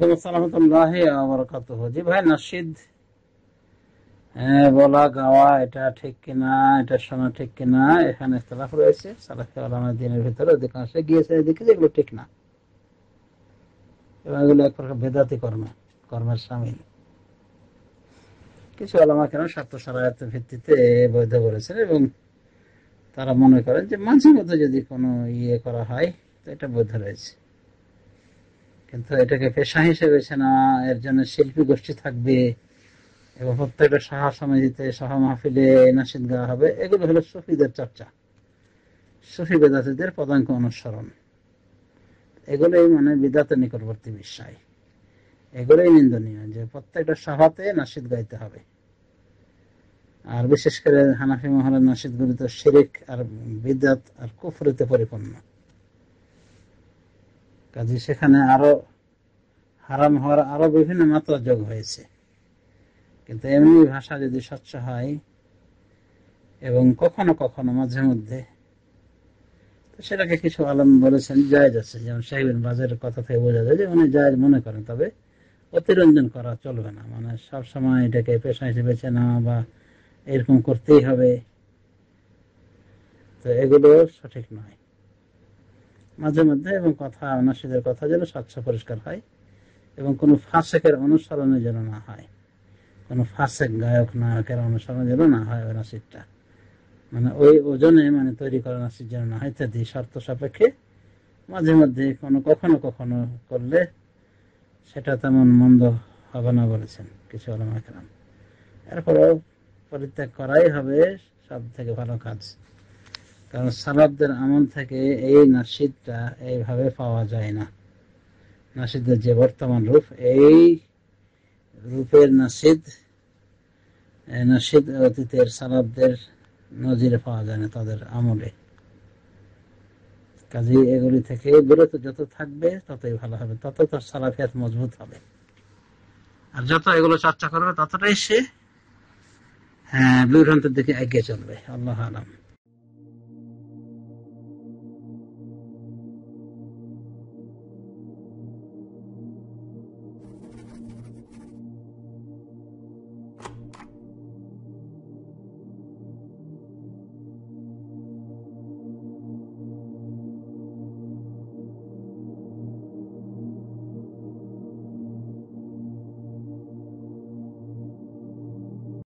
হ্যাঁ, কর্মের কিছু আলামা কেন স্বার্থ সারায়ত ভিত্তিতে বৈধ করেছেন এবং তারা মনে করেন যে মাঝে মধ্যে যদি কোনো ইয়ে করা হয় তো এটা বৈধ রয়েছে কিন্তু এটাকে পেশা হিসেবে সেনা এর জন্য শিল্পী গোষ্ঠী থাকবে এবং প্রত্যেকের সাহা সমাধিতে সাহা মাহফিলে নাসিদ গাওয়া হবে এগুলো হলো সুফিদের চর্চা সুফি বেদাতিদের পদাঙ্ক অনুসরণ এগুলোই মানে বিদাতে নিকটবর্তী বিশ্বাস এগুলোই নিন্দনীয় যে প্রত্যেকটা সাহাতে নাসিদ গাইতে হবে আর বিশেষ করে হানাফি মহারাজ নাসিদ গুলি তো শিরিক আর বিদাত আর কুফরিতে পরিপূর্ণ কাজে সেখানে আরো হারাম হওয়ার আরো বিভিন্ন মাত্রা যোগ হয়েছে কিন্তু এমনি ভাষা যদি স্বচ্ছ হয় এবং কখনো কখনো মাঝে মধ্যে সেটাকে কিছু আলম বলেছেন জায়জ আছে যেমন সাহেবের বাজারের কথা থেকে বোঝা যায় যে উনি জায়জ মনে করেন তবে অতিরঞ্জন করা চলবে না মানে সবসময় এটাকে পেশা হিসেবে বেছে নেওয়া বা এরকম করতেই হবে তো এগুলো সঠিক নয় মাঝে মধ্যে এবং কথা অনাসীদের কথা যেন স্বচ্ছ পরিষ্কার হয় এবং কোনো ফাঁসেকের অনুসরণে যেন না হয় কোনো ফাঁসেক গায়ক নায়কের অনুসরণে যেন না হয় ওই নাসিরটা মানে ওই ওজনে মানে তৈরি করা নাসির যেন না হয় ইত্যাদি শর্ত সাপেক্ষে মাঝে মধ্যে কোনো কখনো কখনো করলে সেটা তেমন মন্দ হবে না বলেছেন কিছু আলমাকরাম এরপরও পরিত্যাগ করাই হবে সব থেকে ভালো কাজ কারণ সালাবদের আমল থেকে এই নাসিদটা এইভাবে পাওয়া যায় না নাসিদের যে বর্তমান রূপ এই রূপের নাসিদ নাসিদ অতীতের সালাবদের নজিরে পাওয়া যায় না তাদের আমলে কাজে এগুলি থেকে বিরত যত থাকবে ততই ভালো হবে তত তার সালাফিয়াত মজবুত হবে আর যত এগুলো চর্চা করবে ততটাই সে হ্যাঁ বিভ্রান্তের দিকে এগিয়ে চলবে আল্লাহ আলম